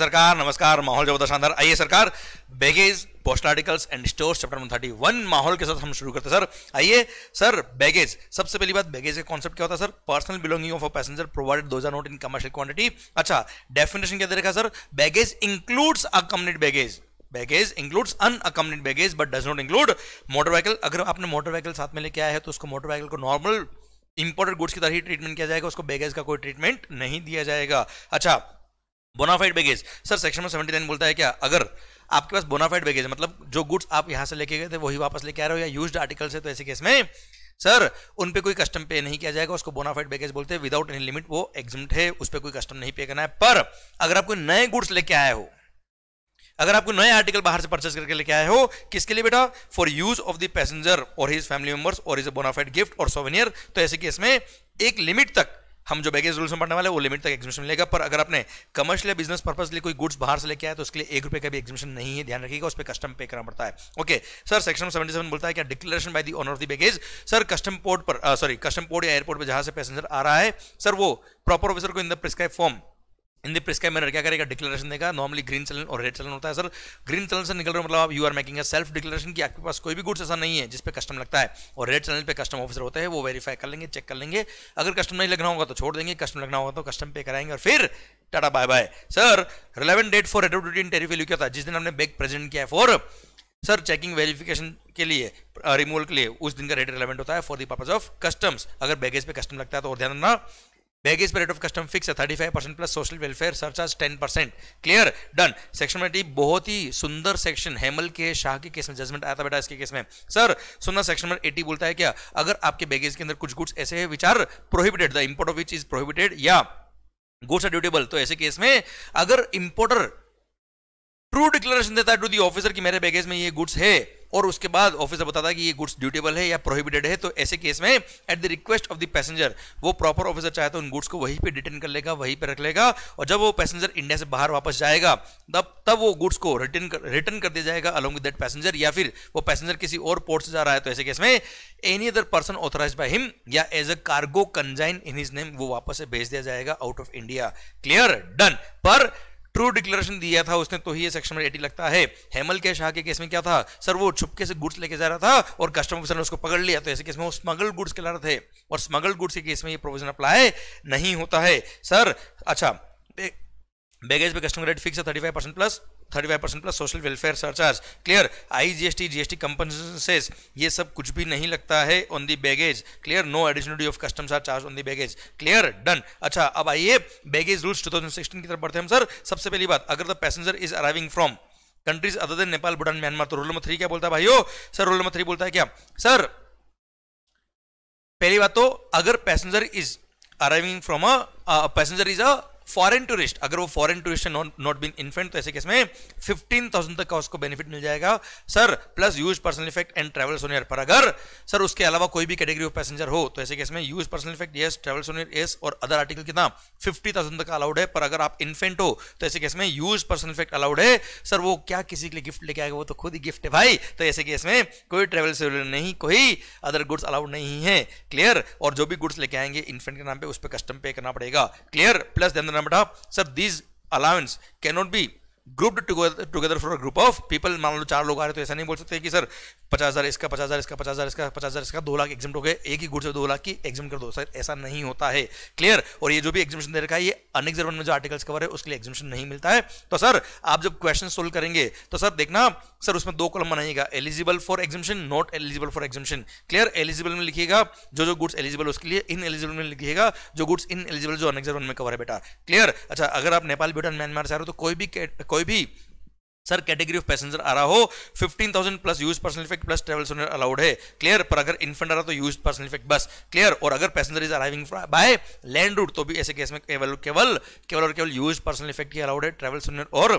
सरकार नमस्कार माहौल जबरदस्त शानदार आइए सरकार baggage post articles and stores chapter number thirty one माहौल के साथ हम शुरू करते हैं सर आइए सर बैगेज सबसे पहली बात बैगेज का कॉन्सेप्ट क्या होता है sir personal belonging of a passenger provided do not in commercial quantity अच्छा डेफिनेशन क्या देखा sir baggage includes accompanied baggage baggage includes unaccompanied baggage but does not include motor vehicle अगर आपने motor vehicle साथ में लेके आया है तो उसको मोटर व्हीकल को नॉर्मल इंपोर्टेड गुड्स की तरह ही ट्रीटमेंट किया जाएगा उसको बैगेज का कोई ट्रीटमेंट नहीं दिया जाएगा अच्छा बोनाफाइड बैगेज सर सेक्शन में सेवेंटी बोलता है क्या अगर आपके पास बोनाफाइड बैगेज मतलब जो गुड्स आप यहाँ से लेके गए थे वही वापस लेके आ रहे हो या यूज्ड आर्टिकल से तो ऐसे केस में सर उन पे कोई कस्टम पे नहीं किया जाएगा उसको बोनाफाइड बैगेज बोलते हैं विदाउट एनी लिमिट वो एग्जिम्ट है उस पर कोई कस्टम नहीं पे करना है पर अगर आप कोई नए गुड्स लेके आए हो अगर आपको नए आर्टिकल बाहर से परचेस करके लेके आए हो किसके लिए बेटा for use of the passenger और हिज फैमिली मेंबर्स और इज अ बोनाफाइड गिफ्ट और सोवेनियर तो ऐसे केस में एक लिमिट तक हम जो बैगेज रूल्स में पढ़ने वाले वो लिमिट तक एग्जिबिशन मिलेगा पर अगर आपने कमर्शियल बिजनेस पर्पज के लिए कोई गुड्स बाहर से लेके आए तो उसके लिए एक रुपये का भी एग्जिबिशन नहीं है ध्यान रखिएगा उस पर कस्टम पे करना पड़ता है okay sir section seventy seven बोलता है क्या declaration by the owner of the baggage sir custom port पर सॉरी कस्टम पोर्ट या एयरपोर्ट पर जहां से पैसेंजर आ रहा है सर वो प्रॉपर ऑफिसर को in the prescribe form in the press क्या करेगा डिक्लेरेशन देगा नॉर्मली ग्रीन चलन और रेड चलन होता है सर ग्रीन चलन से निकल रहा मतलब आप you are making self declaration कि आपके पास कोई भी गुड्स ऐसा नहीं है जिस पे कस्टम लगता है और रेड चलन पे कस्टम ऑफिसर होता है वो वेरीफाई कर लेंगे चेक कर लेंगे अगर कस्टम नहीं लगना होगा तो छोड़ देंगे कस्टम लगना होगा तो कस्टम पे कराएंगे और फिर टाटा bye bye sir relevant date for रेडोड इन टेरिफ क्या था जिस दिन हमने बैग प्रेजेंट किया है फॉर सर चेकिंग वेरिफिकेशन के लिए रिमूवल uh, के लिए उस दिन का रेट रिलेवेंट होता है for the purpose of customs अगर बैगेज पे कस्टम लगता है तो और ध्यान रखना बैगेज पर रेट ऑफ कस्टम फिक्स है thirty five percent plus social welfare surcharge ten percent clear done section में टी बहुत ही सुंदर सेक्शन हेमल के शाह के केस में जजमेंट आया था बेटा इसके केस में सर सुनना सेक्शन नंबर एटी बोलता है क्या अगर आपके बैगेज के अंदर कुछ गुड्स ऐसे है विचार prohibited the import of which is prohibited या गुड्स आर ड्यूटेबल तो ऐसे केस में अगर इम्पोर्टर ट्रू डिक्लेरेशन देता है टू दी ऑफिसर की मेरे बैगेज में ये गुड्स है और उसके बाद ऑफिसर बताता है कि ये गुड्स ड्यूटेबल है या प्रोहिबिटेड है तो ऐसे केस में at the request of the passenger वो प्रॉपर ऑफिसर चाहे तो उन गुड्स को वहीं पे डिटेन कर लेगा वहीं पे रख लेगा और जब वो पैसेंजर इंडिया से बाहर वापस जाएगा तब तब वो गुड्स को रिटर्न रिटर्न कर दिया जाएगा अलॉन्ग विद दैट पैसेंजर या फिर वो पैसेंजर किसी और पोर्ट से जा रहा है तो ऐसे केस में any other person authorise by him या as a cargo consign in his name वो वापस से भेज दिया जाएगा out of India clear done पर ट्रू डिक्लेरेशन दिया था उसने तो ही ये सेक्शन में एटी लगता है हेमल के शाह के केस में क्या था सर वो छुपके से गुड्स लेके जा रहा था और कस्टम ऑफिसर ने उसको पकड़ लिया तो ऐसे केस में वो स्मगल गुड्स खिला रहे थे और स्मगल गुड्स के केस में ये प्रोविजन अप्लाई नहीं होता है सर अच्छा बैगेज पे कस्टमर रेट फिक्स है thirty five percent plus thirty five percent plus social welfare surcharge clear I G G S T S T compensation cess ये सब कुछ भी नहीं लगता है on the baggage clear no additional duty of customs are charge on the baggage clear done अच्छा अब आइए बैगेज रूल्स 2016 की तरफ बढ़ते हैं हम सर सबसे पहली बात अगर the passenger is arriving from countries other than Nepal Bhutan Myanmar तो रूल नंबर थ्री क्या बोलता है भाईयो सर रूल नंबर थ्री बोलता है क्या सर पहली बात तो अगर passenger is arriving from a passenger is a foreign tourist अगर वो फॉरेन टूरिस्ट है नॉट बीन इन्फेंट तो ऐसे केस में फिफ्टीन थाउजेंड तक का उसको बेनिफिट मिल जाएगा sir plus use personal effect and travel souvenir पर अगर सर उसके अलावा कोई भी कैटेगरी ऑफ पैसेंजर हो तो ऐसे केस में use personal effect yes travel souvenir yes और अदर आर्टिकल कितना फिफ्टी थाउजेंड तक अलाउड है पर अगर आप इन्फेंट हो तो ऐसे केस में यूज पर्सनल इफेक्ट अलाउड है सर वो क्या किसी के लिए गिफ्ट लेके आएगा वो तो खुद ही गिफ्ट है भाई तो ऐसे केस में कोई ट्रेवल सोनियर नहीं कोई अदर गुड्स अलाउड नहीं है क्लियर और जो भी गुड्स लेके आएंगे इन्फेंट के नाम पर उस पर कस्टम पे करना पड़ेगा clear plus then Namada, sir, these allowance cannot be grouped together for group of people मान लो चार लोग आ रहे तो ऐसा नहीं बोल सकते कि सर पचास हज़ार इसका पचास हज़ार इसका पचास हज़ार इसका पचास हज़ार इसका दो लाख एग्जाम हो गए एक ही गुड से दो लाख की एग्जाम कर दो सर ऐसा नहीं होता है क्लियर और ये जो भी एग्जामेशन दे रखा है ये अनएग्जाम में जो आर्टिकल्स कवर है उसके लिए एग्जामेशन नहीं मिलता है तो सर आप जब क्वेश्चन सोल्व करेंगे तो सर देखना सर उसमें दो कलम बनाएगा eligible for exemption not eligible for exemption clear eligible में लिखिएगा जो जो गुड्स एलिजिबल उसके लिए इन एलिजिबल में लिखिएगा जो गुड्स इन एलिजिबल जो अनएग्जाम में कवर है बेटा क्लियर अच्छा अगर आप नेपाल भूटान म्यांमार से आ रहे हो तो कोई भी कोई भी सर कैटेगरी ऑफ पैसेंजर आ रहा हो 15,000 plus use personal effect plus travel souvenir allowed है क्लियर पर अगर इन्फेंट आ रहा तो यूज पर्सनल इफेक्ट बस क्लियर और अगर passenger is arriving by land route तो भी ऐसे केस में केवल केवल केवल और केवल यूज पर्सनल इफेक्ट ही अलाउड है ट्रेवल सोनर और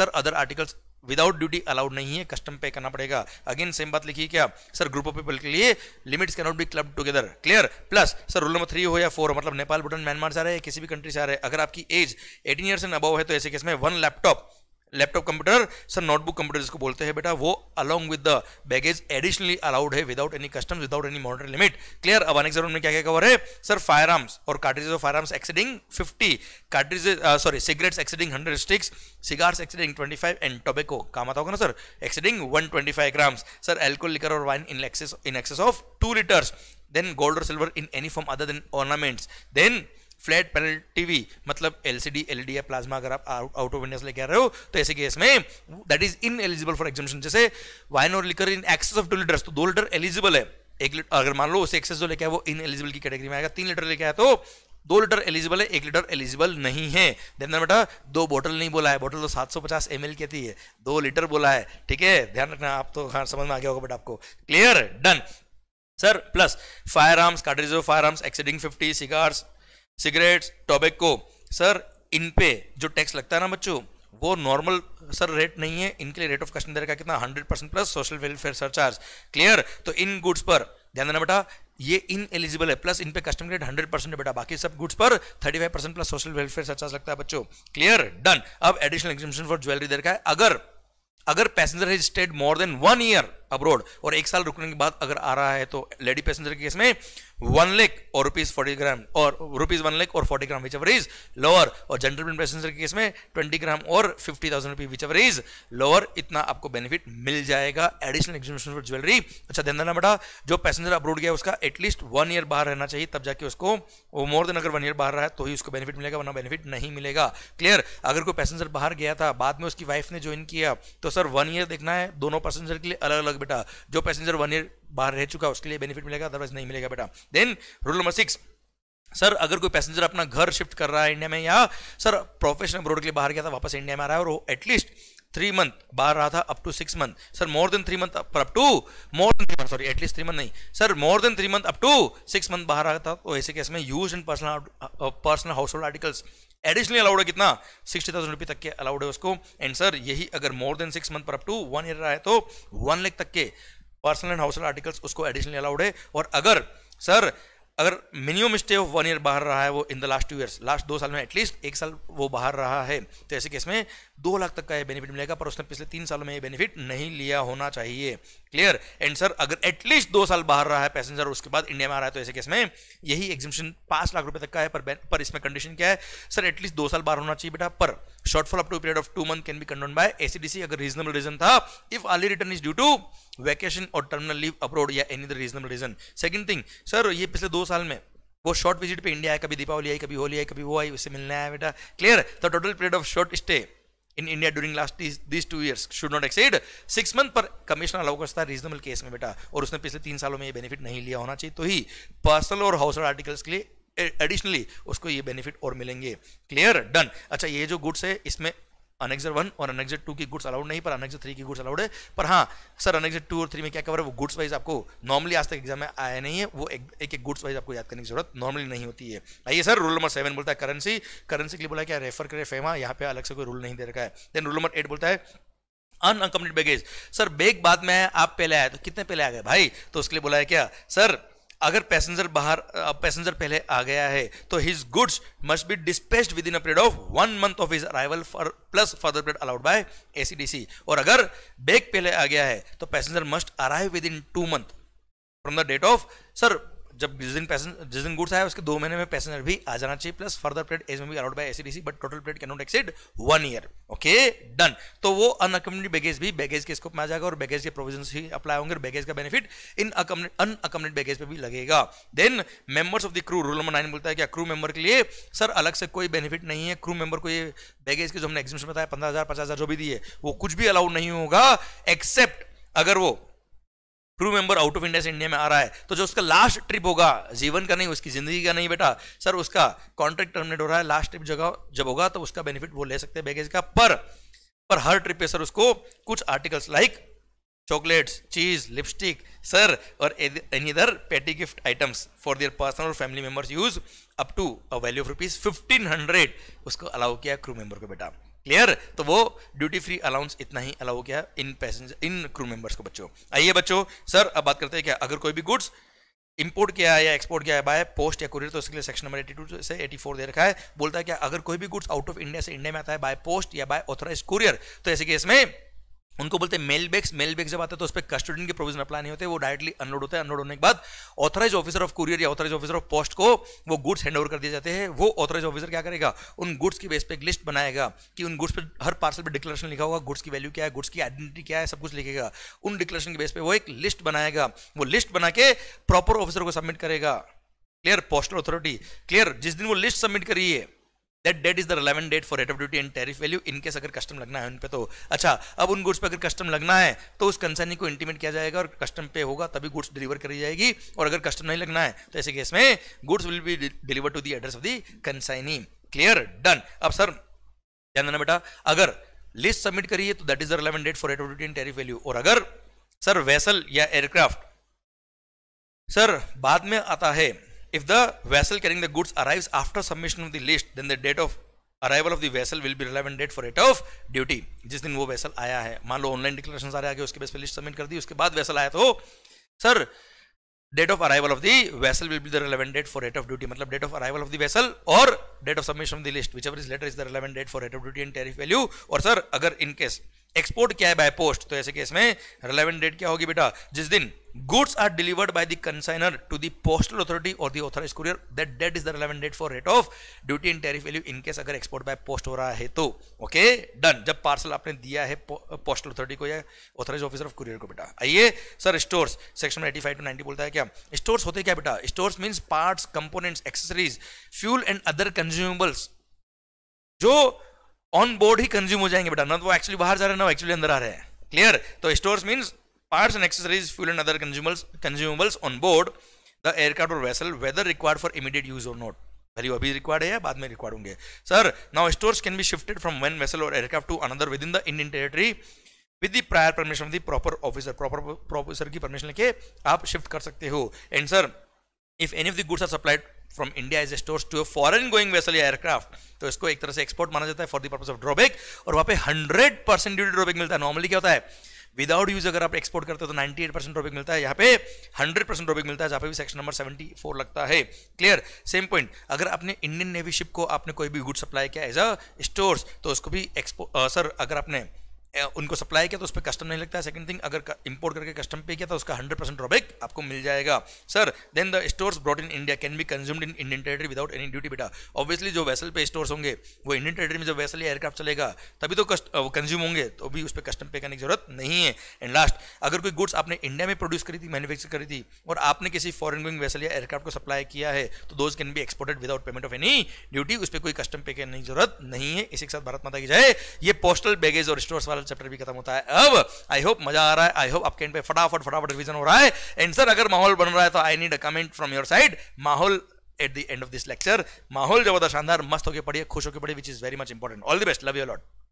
sir other articles without duty allowed नहीं है कस्टम पे करना पड़ेगा अगेन सेम बात लिखी क्या सर ग्रुप ऑफ पीपल के लिए limits not be club together clear plus sir rule number three हो या फोर मतलब नेपाल भूटान म्यांमार से आ रहे हैं किसी भी कंट्री से आ रहे हैं अगर आपकी age eighteen years and above है तो ऐसे केस में one laptop laptop computer sir notebook computer जिसको बोलते हैं बेटा वो along with the baggage additionally allowed है without any customs without any मॉडर लिमिट क्लियर अब अनेक में क्या क्या कवर है सर फायर आर्म्स और cartridge of fire arms exceeding fifty cartridge sorry cigarettes exceeding hundred sticks cigars exceeding twenty five and tobacco काम आता होगा ना sir exceeding one twenty five grams sir alcohol liquor और wine in excess in excess of two litres then gold और silver in any form other than ornaments than flat panel TV मतलब LCD LED या plasma अगर आप out of India से लेके आ रहे हो तो ऐसे केस में that is ineligible for exemption जैसे वाइन और liquor in excess of two litre तो दो लीटर एलिजिबल है एक लीटर अगर मान लो उसे एक्सेस जो लेके आया वो इन एलिजिबल की कैटेगरी में आएगा तीन लीटर लेके आया तो दो लीटर एलिजिबल है एक लीटर एलिजिबल नहीं है ध्यान बेटा दो बोतल नहीं बोला है बोतल तो 750 सौ पचास एम एल कहती है दो लीटर बोला है ठीक है ध्यान रखना आप तो हाँ समझ में आ गया होगा बेटा आपको clear done sir plus fire arms cartridge fire arms exceeding fifty cigars cigarettes tobacco sir इन पे जो टैक्स लगता है ना बच्चों वो नॉर्मल सर रेट नहीं है इनके लिए रेट ऑफ कस्टम देर का कितना 100 percent plus social welfare surcharge clear तो इन गुड्स पर ध्यान देना बेटा ये इन एलिजिबल है प्लस इन पे कस्टम रेट 100 परसेंट बेटा बाकी सब गुड्स पर 35 percent plus social welfare surcharge लगता है बच्चों क्लियर डन अब एडिशनल एग्जामेशन फॉर ज्वेलरी देर का है अगर अगर passenger has stayed more than one year abroad और एक साल रुकने के बाद अगर आ रहा है तो लेडी पैसेंजर के केस में वन लेख और रुपीज फोर्टी ग्राम और रुपीज वन लेख और forty gram whichever is lower और जनरल पैसेंजर के केस में ट्वेंटी ग्राम और fifty thousand rupees whichever is lower इतना आपको बेनिफिट मिल जाएगा एडिशनल एग्जीबिशन फॉर ज्वेलरी अच्छा ध्यान देना बेटा जो पैसेंजर अब्रोड गया उसका एटलीस्ट वन ईयर बाहर रहना चाहिए तब जाके उसको मोर देन अगर वन ईयर बाहर रहा है तो ही उसको बेनिफिट मिलेगा वरना बेनिफिट नहीं मिलेगा क्लियर अगर कोई पैसेंजर बाहर गया था बाद में उसकी वाइफ ने ज्वाइन किया तो सर वन ईयर देखना है दोनों पैसेंजर के लिए अलग अलग बेटा जो पैसेंजर वन ईयर बाहर रह चुका उसके लिए बेनिफिट मिलेगा अदरवाइज नहीं मिलेगा बेटा then rule number six sir अगर कोई पैसेंजर अपना घर शिफ्ट कर रहा है इंडिया में या सर प्रोफेशनल ब्रोड के लिए बाहर गया था वापस इंडिया में आ रहा है और वो एटलीस्ट थ्री मंथ बाहर रहा था up to six month sir more than three month पर up to more than three month sorry at least three month नहीं sir more than three month up to six month बाहर रहा था तो ऐसे केस में use in personal personal household articles additionally allowed है कितना सिक्सटी थाउजेंड रुपी तक के अलाउड है उसको एंड सर यही अगर मोर देन सिक्स मंथ पर अप टू वन ईयर रहा है तो वन लेख तक के पर्सनल एंड हाउस आर्टिकल्स उसको एडिशनली अलाउड है और अगर सर अगर minimum stay of one year बाहर रहा है वो in the last two years last दो साल में एटलीस्ट एक साल वो बाहर रहा है तो ऐसे केस में दो लाख तक का ये बेनिफिट मिलेगा पर उसने पिछले तीन सालों में ये बेनिफिट नहीं लिया होना चाहिए क्लियर एंड सर अगर एटलीस्ट दो साल बाहर रहा है पैसेंजर उसके बाद इंडिया में आ रहा है तो ऐसे केस में यही एग्जिबिशन पांच लाख रुपए तक का है पर पर इसमें कंडीशन क्या है सर एटलीस्ट दो साल बाहर होना चाहिए बेटा पर shortfall up to period of two month can be condone by AC DC अगर रीजनेबल रीजन था if early return is due to vacation और टर्मिनल लीव अप्रोड या any other reasonable reason second thing sir ये पिछले दो साल में वो शॉर्ट विजिट पे इंडिया है कभी दीपावली आई कभी होली आई कभी वो आई उससे मिलने आया बेटा clear the total period of short stay in India during last these, these two years should not exceed six पर कमिश्नर अलाउ करता है रीजनेबल केस में बेटा और उसने पिछले तीन सालों में ये बेनिफिट नहीं लिया होना चाहिए तो ही पर्सनल और हाउस होल्ड आर्टिकल्स के लिए एडिशनली उसको ये बेनिफिट और मिलेंगे क्लियर डन अच्छा ये जो गुड्स है इसमें अनेक्जर वन और अनेक्जर टू की गुड्स अलाउड नहीं पर अनेक्जर थ्री की गुड्स अलाउड है पर हाँ सर अनेक्जर टू और थ्री में क्या कवर है वो गुड्स वाइज आपको नॉर्मली आज तक एग्जाम में आया नहीं है वो एक एक, गुड्स वाइज आपको याद करने की जरूरत नॉर्मली नहीं होती है आइए सर रूल नंबर सेवन बोलता है करेंसी करेंसी के लिए बोला क्या रेफर करे फेमा यहाँ पे अलग से कोई रूल नहीं दे रखा है देन रूल नंबर एट बोलता है अनकम्प्लीट बैगेज सर बैग बाद में आप पहले आए तो कितने पहले आ गए भाई तो उसके लिए बोला है क्या सर अगर पैसेंजर बाहर पैसेंजर पहले आ गया है तो his goods must be disposed within a period of one month of his arrival for plus further period allowed by AC DC और अगर बैग पहले आ गया है तो passenger must arrive within two month from the date of sir जब जिस दिन पैसेंजर जिस दिन गुड्स आया उसके दो महीने में पैसेंजर भी आ जाना चाहिए प्लस फर्दर प्लेट एज में भी allowed by AC DC but total प्लेट cannot exceed one year okay done तो वो अनअकम्पनी बैगेज भी बैगेज के स्कोप में आ जाएगा और बैगेज के प्रोविजन ही अप्लाई होंगे बैगेज का बेनिफिट इन अनअकम्पनी बैगेज पर भी लगेगा then members of the crew rule number nine बोलता है कि क्रू मेंबर के लिए सर अलग से कोई बेनिफिट नहीं है क्रू मेंबर को ये बैगेज के जो हमने एग्जाम बताया पंद्रह हजार पचास हजार जो भी दिए वो कुछ भी अलाउड नहीं होगा एक्सेप्ट अगर वो crew member out of India से इंडिया में आ रहा है तो जो उसका लास्ट ट्रिप होगा जीवन का नहीं उसकी जिंदगी का नहीं बेटा सर उसका कॉन्ट्रैक्ट टर्मिनेट हो रहा है लास्ट ट्रिप जगह जब होगा तो उसका बेनिफिट वो ले सकते हैं बैगेज का पर पर हर ट्रिप पे सर उसको कुछ articles like chocolates cheese lipstick sir और any other petty gift items for their personal और family members use up to a value of rupees fifteen hundred उसको अलाउ किया क्रू मेंबर को बेटा क्लियर तो वो ड्यूटी फ्री अलाउंस इतना ही अलाउ किया इन पैसेंजर इन क्रू मेंबर्स को बच्चों आइए बच्चों सर अब बात करते हैं क्या अगर कोई भी गुड्स इंपोर्ट किया है या एक्सपोर्ट किया है बाय पोस्ट या कुरियर तो इसके लिए सेक्शन नंबर 82 से 84 दे रखा है बोलता है क्या अगर कोई भी गुड्स आउट ऑफ इंडिया से इंडिया में आता है बाय पोस्ट या बाय ऑथराइज कुरियर तो ऐसे केस में उनको बोलते हैं मेल बैग्स मेल बैग जब आता है तो उस पर कस्टोडियन के प्रोविजन अप्लाई नहीं होते वो डायरेक्टली अनलोड होता है अनलोड होने के बाद ऑथराइज ऑफिसर ऑफ कुरियर या ऑथराइज ऑफिसर ऑफ पोस्ट को वो गुड्स हैंड ओवर कर दिए जाते हैं वो ऑथराइज ऑफिसर क्या करेगा उन गुड्स की बेस पर एक लिस्ट बनाएगा कि उन गुड्स पर हर पार्सल पर डिक्लेरेशन लिखा होगा गुड्स की वैल्यू क्या है गुड्स की आइडेंटिटी क्या है सब कुछ लिखेगा उन डिक्लेरेशन के बेस पर वो एक लिस्ट बनाएगा वो लिस्ट बना के प्रॉपर ऑफिसर को सबमिट करेगा क्लियर पोस्टल अथॉरिटी क्लियर जिस दिन वो लिस्ट सबमिट करिए that date is the relevant date for rate of duty and tariff value in case अगर कस्टम लगना है उन पे तो अच्छा अब उन गुड्स पे अगर कस्टम लगना है तो उस कंसर्नी को इंटीमेट किया जाएगा और कस्टम पे होगा तभी गुड्स डिलीवर करी जाएगी और अगर कस्टम नहीं लगना है तो ऐसे केस में goods will be deliver to the address of the consignee clear done अब सर ध्यान देना बेटा अगर लिस्ट सबमिट करिए तो that is the relevant date for rate of duty and tariff value और अगर सर वेसल या एयरक्राफ्ट सर बाद में आता है If the vessel carrying the goods arrives after submission of the list, then the date of arrival of the vessel will be relevant date for rate of duty जिस दिन वो vessel आया है मान लो ऑनलाइन डिक्लेरेशन सारे आगे उसके base पे लिस्ट सबमिट कर दी उसके बाद वेसल आया तो sir date of arrival of the vessel will be the relevant date for rate of duty मतलब date of arrival of the vessel और date of submission of the list whichever is later is the relevant date for rate of duty and tariff value और sir अगर in case export क्या है by post तो ऐसे case में relevant date क्या होगी बेटा जिस दिन goods are delivered by the consigner to the postal authority or the authorized courier that date is the relevant date for rate of duty and tariff value in case अगर export by post हो रहा है तो okay done जब parcel आपने दिया है postal authority को या authorized officer of courier को बेटा आइए sir stores section 85 to 90 बोलता है क्या stores होते क्या बेटा stores means parts components accessories fuel and other consumables जो on board ही consume हो जाएंगे बेटा ना तो एक्चुअली बाहर जा रहे हैं ना एक्चुअली अंदर आ रहे हैं क्लियर तो stores means parts and accessories, fuel and other consumables, consumables on board the aircraft or vessel, whether required for immediate use or not. Value अभी रिक्वायर्ड है या बाद में रिक्वायर्ड होंगे sir now stores can be shifted from one vessel और aircraft to another within the Indian territory with the prior permission of the proper officer proper professor की परमिशन लेके आप शिफ्ट कर सकते हो and sir if any of the goods are supplied from India as a stores to a foreign going vessel या aircraft तो इसको एक तरह से एक्सपोर्ट माना जाता है for the purpose of drawback और वहाँ पे हंड्रेड परसेंट ड्यूटी ड्रॉबैक मिलता है नॉर्मली क्या होता है विदाउट यूज अगर आप एक्सपोर्ट करते हो तो 98 परसेंट टॉपिक मिलता है यहाँ पे 100 परसेंट टॉपिक मिलता है जहाँ पे भी सेक्शन नंबर 74 लगता है क्लियर सेम पॉइंट अगर आपने इंडियन नेवी शिप को आपने कोई भी गुड सप्लाई किया एज अ स्टोर्स तो उसको भी एक्सपो सर अगर आपने उनको सप्लाई किया तो उस पर कस्टम नहीं लगता है सेकंड थिंग अगर इंपोर्ट करके कस्टम पे किया तो उसका 100 परसेंट ड्रॉबैक आपको मिल जाएगा sir then the stores brought in India can be consumed in Indian territory without any duty बेटा ऑब्वियसली जो वैसल पे स्टोर्स होंगे वो इंडियन टेरेटरी में जब वैसल या एयरक्राफ्ट चलेगा तभी तो कस्ट वो कंज्यूम होंगे तो भी उस पर कस्टम पे करने की जरूरत नहीं है एंड लास्ट अगर कोई गुड्स आपने इंडिया में प्रोड्यूस करी थी मैनुफेक्चर करी थी और आपने किसी फॉरन गोइंग वैसल या एयरक्राफ्ट को सप्लाई किया है तो those can be exported without payment of any duty उस पर कोई कस्टम पे करने की जरूरत नहीं है इसी के साथ भारत माता की जाए ये पोस्टल बैगेज और स्टोर्स वाला कल चैप्टर भी खत्म होता है अब आई होप मजा आ रहा है आई होप आपके एंड पे फटाफट फटाफट रिविजन हो रहा है एंड सर अगर माहौल बन रहा है तो I need a comment from your side माहौल at the end of this lecture माहौल जबरदस्त शानदार मस्त होकर पढ़िए खुश होकर पढ़िए which is very much important all the best love you lot